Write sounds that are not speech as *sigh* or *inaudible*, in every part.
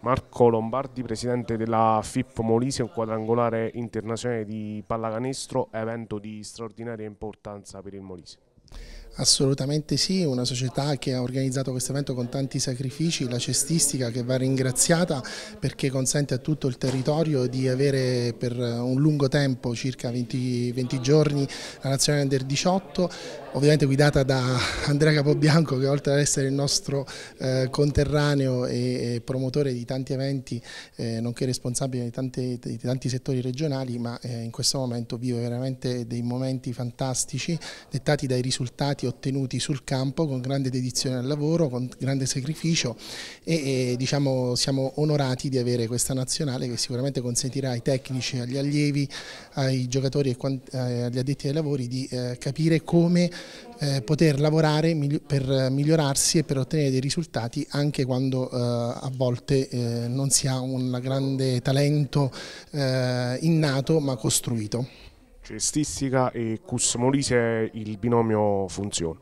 Marco Lombardi, presidente della FIP Molise, un quadrangolare internazionale di pallacanestro, evento di straordinaria importanza per il Molise. Assolutamente sì, una società che ha organizzato questo evento con tanti sacrifici, la cestistica che va ringraziata perché consente a tutto il territorio di avere per un lungo tempo, circa 20, 20 giorni, la nazionale under 18, ovviamente guidata da *laughs* Andrea Capobianco che oltre ad essere il nostro eh, conterraneo e, e, promotore di tanti eventi, eh, nonché responsabile di, tante, di, tanti settori regionali, ma eh, in questo momento vive veramente dei momenti fantastici dettati dai risultati ottenuti sul campo con grande dedizione al lavoro, con grande sacrificio e, e diciamo, siamo onorati di avere questa nazionale che sicuramente consentirà ai tecnici, agli allievi, ai giocatori e eh, agli addetti ai lavori di eh, capire come eh, poter lavorare per migliorarsi e per ottenere dei risultati anche quando eh, a volte eh, non si ha un grande talento eh, innato ma costruito cestistica e Cus Molise il binomio funziona?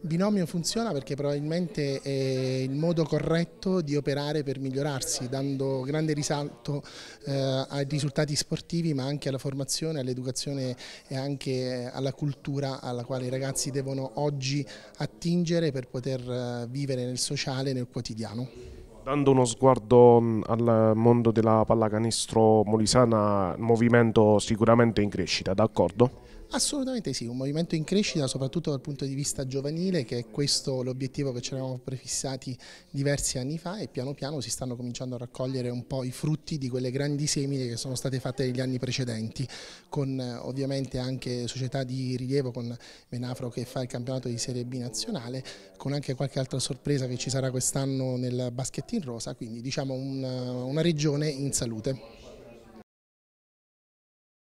Il binomio funziona perché probabilmente è il modo corretto di operare per migliorarsi, dando grande risalto eh, ai risultati sportivi ma anche alla formazione, all'educazione e anche eh, alla cultura alla quale i ragazzi devono oggi attingere per poter eh, vivere nel sociale e nel quotidiano dando uno sguardo mm, al mondo della pallacanestro molisana, movimento sicuramente in crescita, d'accordo? Assolutamente sì, un movimento in crescita soprattutto dal punto di vista giovanile che è questo l'obiettivo che ci eravamo prefissati diversi anni fa e piano piano si stanno cominciando a raccogliere un po' i frutti di quelle grandi semine che sono state fatte negli anni precedenti con eh, ovviamente anche società di rilievo con Menafro che fa il campionato di Serie B nazionale con anche qualche altra sorpresa che ci sarà quest'anno nel basket in rosa quindi diciamo una, eh, una regione in salute.